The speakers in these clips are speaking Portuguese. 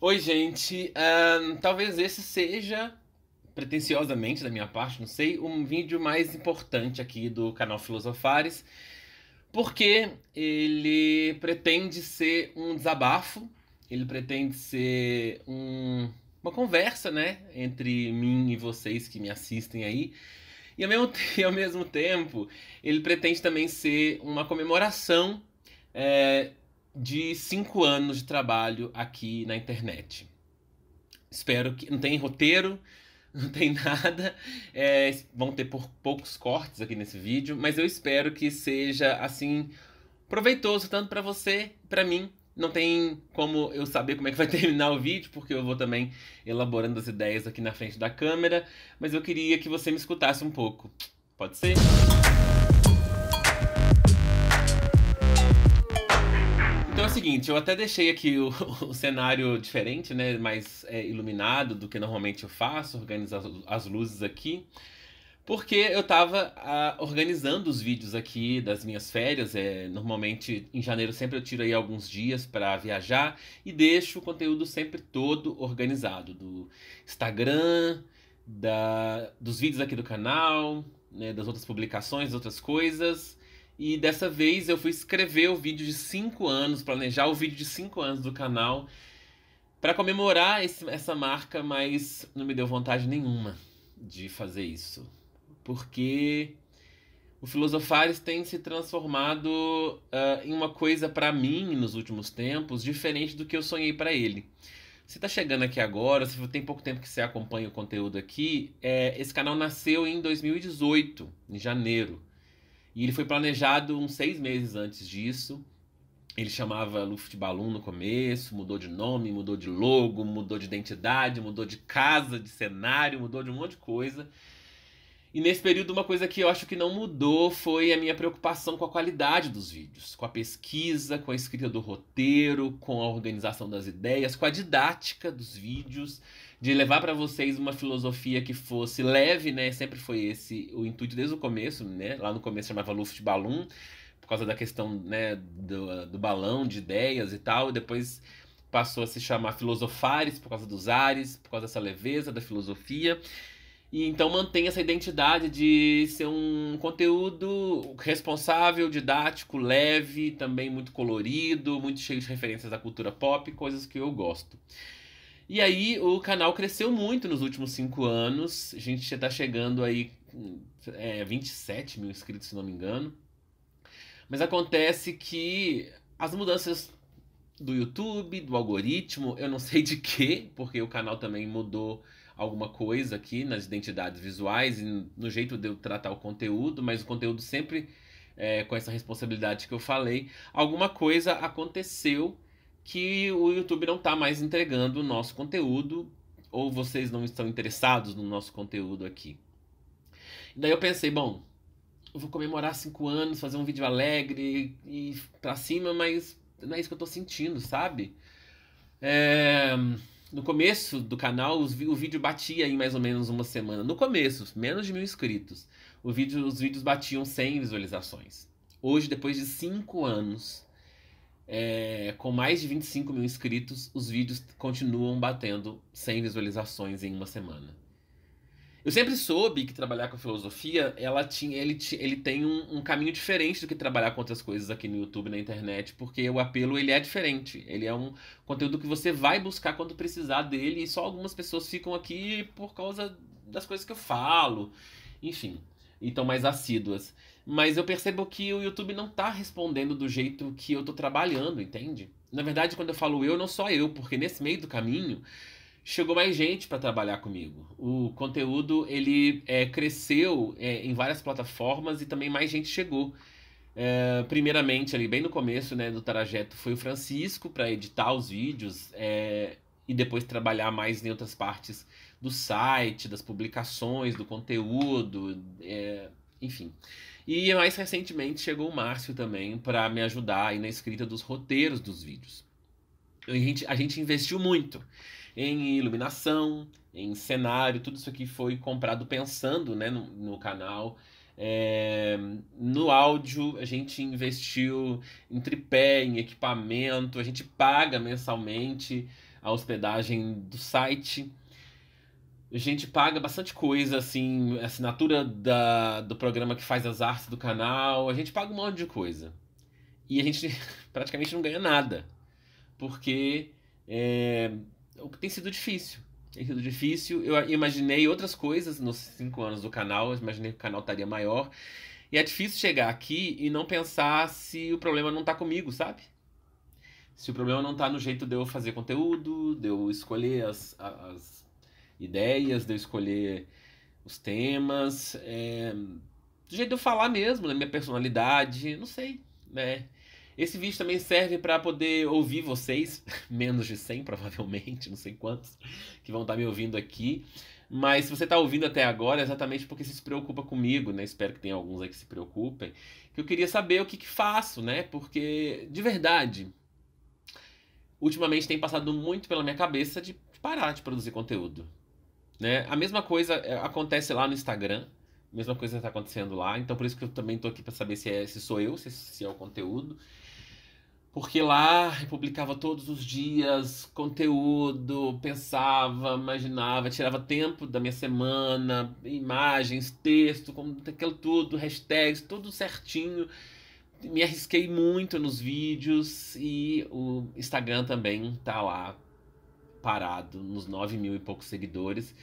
Oi, gente. Um, talvez esse seja, pretensiosamente da minha parte, não sei, um vídeo mais importante aqui do canal Filosofares, porque ele pretende ser um desabafo, ele pretende ser um, uma conversa, né, entre mim e vocês que me assistem aí. E ao mesmo, e ao mesmo tempo, ele pretende também ser uma comemoração. É, de cinco anos de trabalho aqui na internet. Espero que. Não tem roteiro, não tem nada. É, vão ter por poucos cortes aqui nesse vídeo, mas eu espero que seja assim proveitoso tanto para você, para mim. Não tem como eu saber como é que vai terminar o vídeo, porque eu vou também elaborando as ideias aqui na frente da câmera, mas eu queria que você me escutasse um pouco. Pode ser? o seguinte, eu até deixei aqui o, o cenário diferente, né? Mais é, iluminado do que normalmente eu faço, organizar as luzes aqui. Porque eu estava ah, organizando os vídeos aqui das minhas férias. É, normalmente em janeiro sempre eu tiro aí alguns dias para viajar e deixo o conteúdo sempre todo organizado. Do Instagram, da, dos vídeos aqui do canal, né, das outras publicações, outras coisas. E dessa vez eu fui escrever o vídeo de 5 anos, planejar o vídeo de 5 anos do canal para comemorar esse, essa marca, mas não me deu vontade nenhuma de fazer isso. Porque o Filosofares tem se transformado uh, em uma coisa para mim nos últimos tempos diferente do que eu sonhei para ele. Você está chegando aqui agora, se tem pouco tempo que você acompanha o conteúdo aqui, é, esse canal nasceu em 2018, em janeiro. E ele foi planejado uns seis meses antes disso. Ele chamava Luftballon no começo, mudou de nome, mudou de logo, mudou de identidade, mudou de casa, de cenário, mudou de um monte de coisa. E nesse período, uma coisa que eu acho que não mudou foi a minha preocupação com a qualidade dos vídeos, com a pesquisa, com a escrita do roteiro, com a organização das ideias, com a didática dos vídeos, de levar para vocês uma filosofia que fosse leve, né? Sempre foi esse o intuito desde o começo, né? Lá no começo chamava luftballoon por causa da questão, né, do, do balão de ideias e tal, e depois passou a se chamar Filosofares por causa dos ares, por causa dessa leveza da filosofia. E então mantém essa identidade de ser um conteúdo responsável, didático, leve, também muito colorido, muito cheio de referências à cultura pop, coisas que eu gosto. E aí o canal cresceu muito nos últimos cinco anos. A gente está chegando aí é, 27 mil inscritos, se não me engano. Mas acontece que as mudanças do YouTube, do algoritmo, eu não sei de quê, porque o canal também mudou alguma coisa aqui nas identidades visuais e no jeito de eu tratar o conteúdo, mas o conteúdo sempre é, com essa responsabilidade que eu falei, alguma coisa aconteceu que o YouTube não está mais entregando o nosso conteúdo ou vocês não estão interessados no nosso conteúdo aqui. E daí eu pensei, bom, eu vou comemorar cinco anos, fazer um vídeo alegre e pra cima, mas não é isso que eu tô sentindo, sabe? É, no começo do canal, os, o vídeo batia em mais ou menos uma semana. No começo, menos de mil inscritos. O vídeo, os vídeos batiam 100 visualizações. Hoje, depois de 5 anos, é, com mais de 25 mil inscritos, os vídeos continuam batendo 100 visualizações em uma semana. Eu sempre soube que trabalhar com filosofia, ela tinha, ele, ele tem um, um, caminho diferente do que trabalhar com outras coisas aqui no YouTube, na internet, porque o apelo ele é diferente. Ele é um conteúdo que você vai buscar quando precisar dele, e só algumas pessoas ficam aqui por causa das coisas que eu falo, enfim, e mais assíduas. Mas eu percebo que o YouTube não está respondendo do jeito que eu estou trabalhando, entende? Na verdade, quando eu falo eu, não só eu, porque nesse meio do caminho chegou mais gente para trabalhar comigo. O conteúdo ele é, cresceu é, em várias plataformas e também mais gente chegou. É, primeiramente ali bem no começo né do trajeto foi o Francisco para editar os vídeos é, e depois trabalhar mais em outras partes do site, das publicações, do conteúdo, é, enfim. E mais recentemente chegou o Márcio também para me ajudar aí na escrita dos roteiros dos vídeos. A gente, a gente investiu muito em iluminação, em cenário, tudo isso aqui foi comprado pensando né, no, no canal. É, no áudio, a gente investiu em tripé, em equipamento, a gente paga mensalmente a hospedagem do site. A gente paga bastante coisa, assim, assinatura da, do programa que faz as artes do canal, a gente paga um monte de coisa. E a gente praticamente não ganha nada, porque é, tem sido difícil. Tem sido difícil. Eu imaginei outras coisas nos cinco anos do canal, eu imaginei que o canal estaria maior. E é difícil chegar aqui e não pensar se o problema não está comigo, sabe? Se o problema não está no jeito de eu fazer conteúdo, de eu escolher as, as ideias, de eu escolher os temas, é... do jeito de eu falar mesmo, da minha personalidade, não sei, né? Esse vídeo também serve para poder ouvir vocês, menos de 100 provavelmente, não sei quantos que vão estar tá me ouvindo aqui. Mas se você está ouvindo até agora, é exatamente porque você se preocupa comigo, né? Espero que tenha alguns aí que se preocupem. Que eu queria saber o que, que faço, né? Porque, de verdade, ultimamente tem passado muito pela minha cabeça de parar de produzir conteúdo. Né? A mesma coisa eh, acontece lá no Instagram, mesma coisa está acontecendo lá. Então por isso que eu também estou aqui para saber se, é, se sou eu, se, se é o conteúdo. Porque lá eu publicava todos os dias conteúdo, pensava, imaginava, tirava tempo da minha semana, imagens, texto, aquilo tudo, hashtags, tudo certinho. Me arrisquei muito nos vídeos e o Instagram também tá lá parado nos 9 mil e poucos seguidores.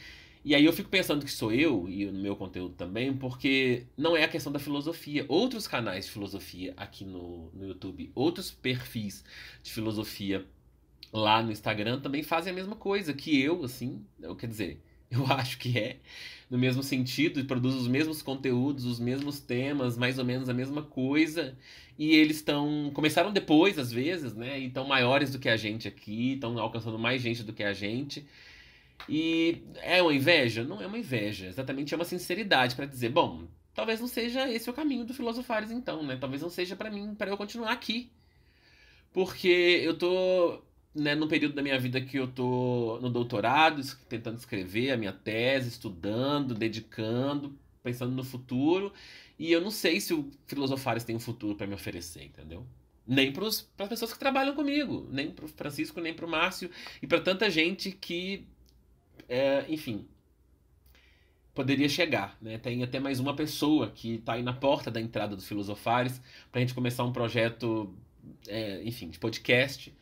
E aí eu fico pensando que sou eu, e no meu conteúdo também, porque não é a questão da filosofia. Outros canais de filosofia aqui no, no YouTube, outros perfis de filosofia lá no Instagram também fazem a mesma coisa que eu, assim, eu, quer dizer, eu acho que é, no mesmo sentido, produz os mesmos conteúdos, os mesmos temas, mais ou menos a mesma coisa. E eles estão. Começaram depois, às vezes, né? E estão maiores do que a gente aqui, estão alcançando mais gente do que a gente. E é uma inveja? Não é uma inveja. Exatamente, é uma sinceridade para dizer, bom, talvez não seja esse o caminho do Filosofares então, né? Talvez não seja para mim, para eu continuar aqui. Porque eu tô, né, num período da minha vida que eu tô no doutorado, tentando escrever a minha tese, estudando, dedicando, pensando no futuro, e eu não sei se o Filosofares tem um futuro para me oferecer, entendeu? nem para as pessoas que trabalham comigo, nem para o Francisco, nem para o Márcio e para tanta gente que é, enfim, poderia chegar. Né? Tem até mais uma pessoa que está aí na porta da entrada dos Filosofares para a gente começar um projeto, é, enfim, de podcast.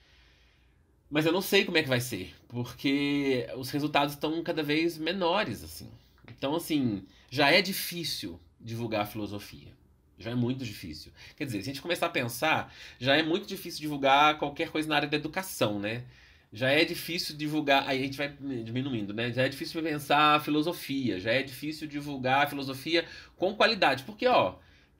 Mas eu não sei como é que vai ser, porque os resultados estão cada vez menores, assim. Então, assim, já é difícil divulgar a filosofia. Já é muito difícil. Quer dizer, se a gente começar a pensar, já é muito difícil divulgar qualquer coisa na área da educação, né? já é difícil divulgar, aí a gente vai diminuindo, né? Já é difícil pensar a filosofia, já é difícil divulgar a filosofia com qualidade, porque ó,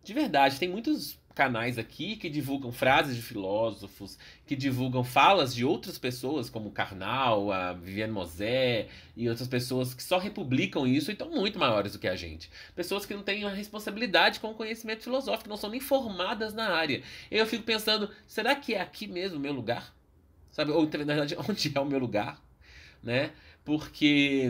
de verdade, tem muitos canais aqui que divulgam frases de filósofos, que divulgam falas de outras pessoas, como Karnal, a Viviane Mosé e outras pessoas que só republicam isso e estão muito maiores do que a gente. Pessoas que não têm uma responsabilidade com o conhecimento filosófico, não são nem formadas na área. Eu fico pensando, será que é aqui mesmo o meu lugar? Sabe? Ou, na verdade, onde é o meu lugar, né? Porque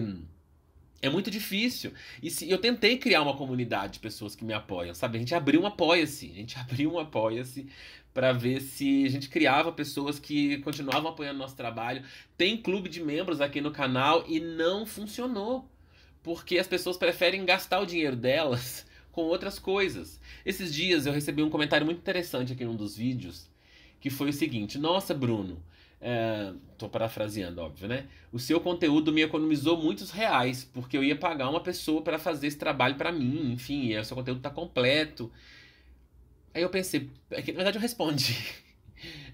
é muito difícil. E se, eu tentei criar uma comunidade de pessoas que me apoiam, sabe? A gente abriu um apoia-se, a gente abriu um apoia-se para ver se a gente criava pessoas que continuavam apoiando nosso trabalho. Tem clube de membros aqui no canal e não funcionou. Porque as pessoas preferem gastar o dinheiro delas com outras coisas. Esses dias eu recebi um comentário muito interessante aqui em um dos vídeos, que foi o seguinte: "Nossa, Bruno, Estou ah, é, parafraseando, óbvio, né? O seu conteúdo me economizou muitos reais, porque eu ia pagar uma pessoa para fazer esse trabalho para mim, enfim, e o seu conteúdo está completo. Aí eu pensei, é que, na verdade eu respondi.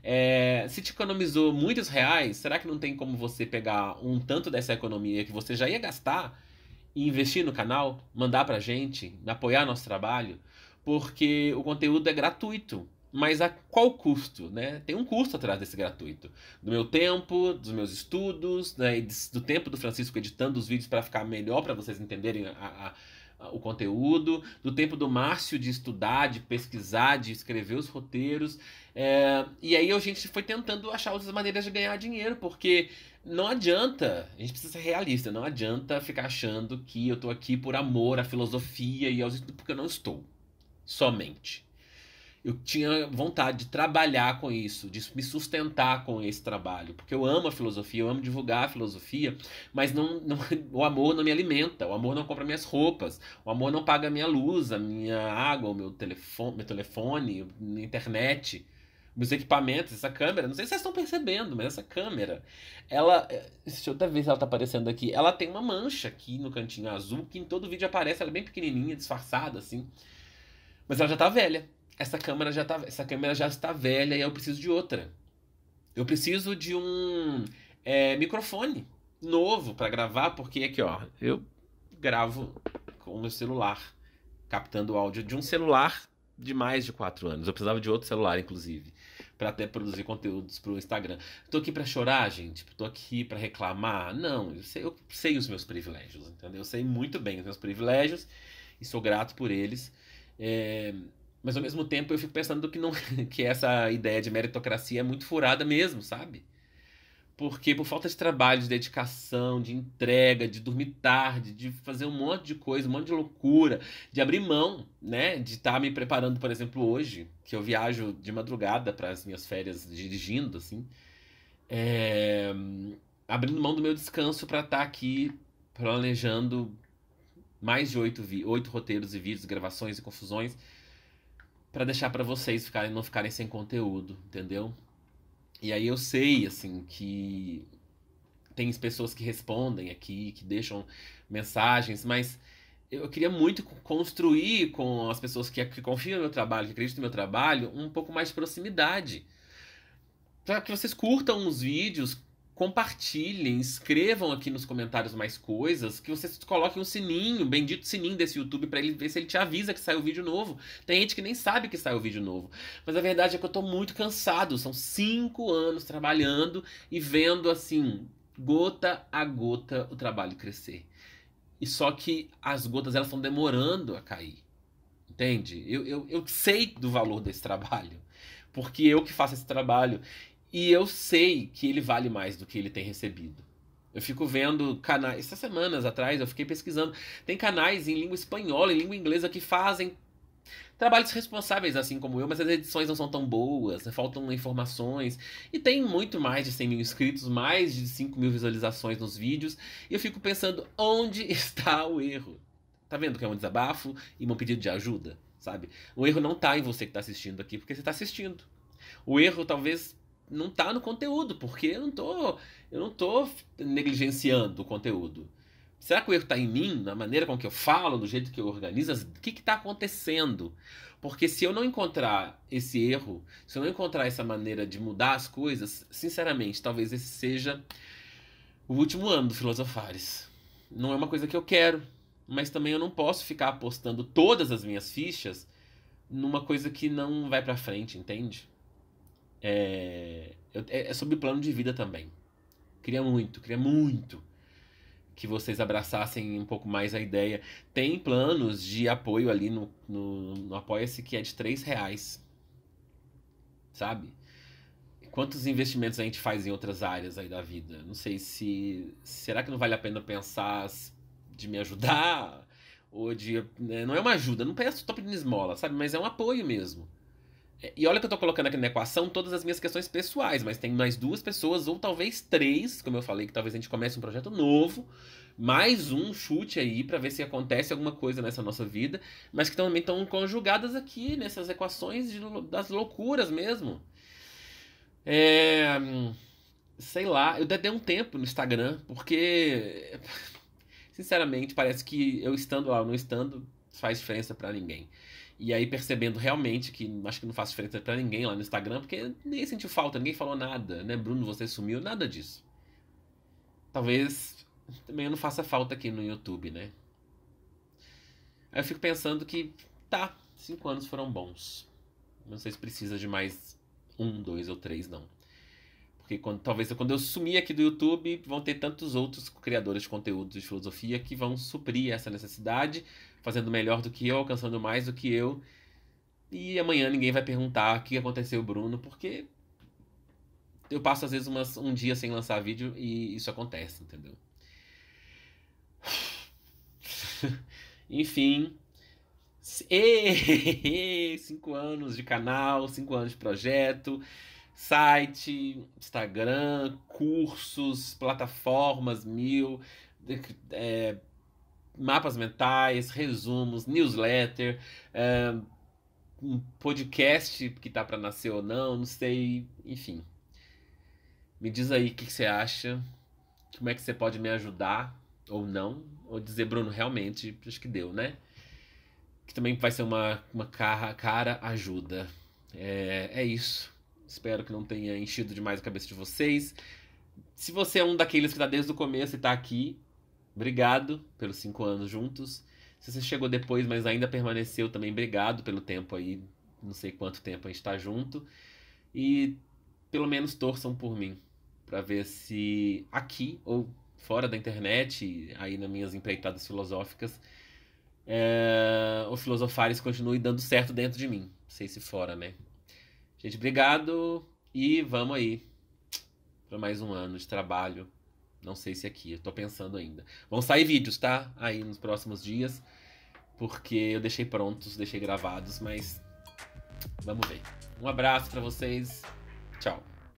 É, se te economizou muitos reais, será que não tem como você pegar um tanto dessa economia que você já ia gastar e investir no canal, mandar pra gente, apoiar nosso trabalho? Porque o conteúdo é gratuito mas a qual custo, né? Tem um custo atrás desse gratuito. Do meu tempo, dos meus estudos, né? do tempo do Francisco editando os vídeos para ficar melhor para vocês entenderem a, a, a, o conteúdo, do tempo do Márcio de estudar, de pesquisar, de escrever os roteiros. É, e aí a gente foi tentando achar outras maneiras de ganhar dinheiro, porque não adianta, a gente precisa ser realista, não adianta ficar achando que eu estou aqui por amor à filosofia e aos estudos, porque eu não estou. Somente eu tinha vontade de trabalhar com isso, de me sustentar com esse trabalho, porque eu amo a filosofia, eu amo divulgar a filosofia, mas não, não, o amor não me alimenta, o amor não compra minhas roupas, o amor não paga minha luz, a minha água, o meu telefone, meu telefone, minha internet, meus equipamentos, essa câmera, não sei se vocês estão percebendo, mas essa câmera, ela, eh, deixa eu até ver se ela está aparecendo aqui, ela tem uma mancha aqui no cantinho azul, que em todo vídeo aparece, ela é bem pequenininha, disfarçada assim, mas ela já está velha essa câmera já tá, essa câmera já está velha e eu preciso de outra. Eu preciso de um é, microfone novo para gravar, porque aqui, ó, eu gravo com o meu celular, captando áudio de um celular de mais de quatro anos. Eu precisava de outro celular, inclusive, para até produzir conteúdos para o Instagram. Tô aqui para chorar, gente. Tô aqui para reclamar. Não, eu sei, eu sei os meus privilégios, entendeu? Eu sei muito bem os meus privilégios e sou grato por eles. É, mas ao mesmo tempo eu fico pensando que, não, que essa ideia de meritocracia é muito furada mesmo, sabe? Porque por falta de trabalho, de dedicação, de entrega, de dormir tarde, de fazer um monte de coisa, um monte de loucura, de abrir mão, né? De estar tá me preparando, por exemplo, hoje, que eu viajo de madrugada para as minhas férias dirigindo, assim. É... Abrindo mão do meu descanso para estar tá aqui planejando mais de oito, vi... oito roteiros e vídeos, gravações e confusões para deixar para vocês ficarem, não ficarem sem conteúdo, entendeu? E aí eu sei, assim, que tem pessoas que respondem aqui, que deixam mensagens, mas eu queria muito construir com as pessoas que, que confiam no meu trabalho, que acreditam no meu trabalho, um pouco mais de proximidade. Para que vocês curtam os vídeos, compartilhem, escrevam aqui nos comentários mais coisas, que vocês coloquem um sininho, bendito sininho desse YouTube para ele ver se ele te avisa que saiu vídeo novo. Tem gente que nem sabe que saiu vídeo novo. Mas a verdade é que eu tô muito cansado. São cinco anos trabalhando e vendo assim, gota a gota, o trabalho crescer. E só que as gotas elas estão demorando a cair. Entende? Eu, eu, eu sei do valor desse trabalho. Porque eu que faço esse trabalho. E eu sei que ele vale mais do que ele tem recebido. Eu fico vendo canais. Essas semanas atrás eu fiquei pesquisando. Tem canais em língua espanhola, em língua inglesa que fazem trabalhos responsáveis, assim como eu, mas as edições não são tão boas, né? faltam informações. E tem muito mais de 100 mil inscritos, mais de 5 mil visualizações nos vídeos. E eu fico pensando onde está o erro. Tá vendo que é um desabafo e um pedido de ajuda, sabe? O erro não tá em você que tá assistindo aqui, porque você tá assistindo. O erro talvez não tá no conteúdo, porque eu não tô, eu não tô negligenciando o conteúdo. Será que o erro está em mim, na maneira com que eu falo, do jeito que eu organizo? O que está acontecendo? Porque se eu não encontrar esse erro, se eu não encontrar essa maneira de mudar as coisas, sinceramente, talvez esse seja o último ano do Filosofares. Não é uma coisa que eu quero, mas também eu não posso ficar apostando todas as minhas fichas numa coisa que não vai para frente, entende? É, é, é sobre plano de vida também. Queria muito, queria muito que vocês abraçassem um pouco mais a ideia. Tem planos de apoio ali no, no, no Apoia-se que é de 3 reais. Sabe? Quantos investimentos a gente faz em outras áreas aí da vida? Não sei se. Será que não vale a pena pensar de me ajudar? Ou de. Né? Não é uma ajuda, não peço, top de esmola, sabe? Mas é um apoio mesmo. E olha que eu tô colocando aqui na equação todas as minhas questões pessoais, mas tem mais duas pessoas, ou talvez três, como eu falei, que talvez a gente comece um projeto novo, mais um chute aí para ver se acontece alguma coisa nessa nossa vida, mas que também estão conjugadas aqui nessas equações de, das loucuras mesmo. É, sei lá, eu dei um tempo no Instagram, porque, sinceramente, parece que eu estando lá ou não estando, faz diferença para ninguém. E aí percebendo realmente que acho que não faz diferença para ninguém lá no Instagram, porque ninguém sentiu falta, ninguém falou nada, né? Bruno, você sumiu, nada disso. Talvez também eu não faça falta aqui no YouTube, né? Aí eu fico pensando que, tá, cinco anos foram bons. Não sei se precisa de mais um, dois ou três, não. Porque quando, talvez quando eu sumir aqui do YouTube, vão ter tantos outros criadores de conteúdo de filosofia que vão suprir essa necessidade fazendo melhor do que eu, alcançando mais do que eu. E amanhã ninguém vai perguntar o que aconteceu, Bruno, porque eu passo às vezes umas, um dia sem lançar vídeo e isso acontece, entendeu? Enfim. E, cinco anos de canal, cinco anos de projeto, site, Instagram, cursos, plataformas mil, é, mapas mentais, resumos, newsletter, é, um podcast que tá para nascer ou não, não sei, enfim. Me diz aí o que, que você acha, como é que você pode me ajudar ou não, ou dizer, Bruno, realmente, acho que deu, né? Que também vai ser uma, uma cara, cara ajuda. É, é isso. Espero que não tenha enchido demais a cabeça de vocês. Se você é um daqueles que tá desde o começo e tá aqui, obrigado pelos cinco anos juntos. Se você chegou depois, mas ainda permaneceu, também obrigado pelo tempo aí. Não sei quanto tempo a gente está junto. E pelo menos torçam por mim. para ver se aqui ou fora da internet, aí nas minhas empreitadas filosóficas, é, o Filosofares continue dando certo dentro de mim. Não sei se fora, né? Gente, obrigado e vamos aí para mais um ano de trabalho não sei se aqui, eu tô pensando ainda. Vão sair vídeos, tá? Aí nos próximos dias. Porque eu deixei prontos, deixei gravados, mas vamos ver. Um abraço para vocês. Tchau.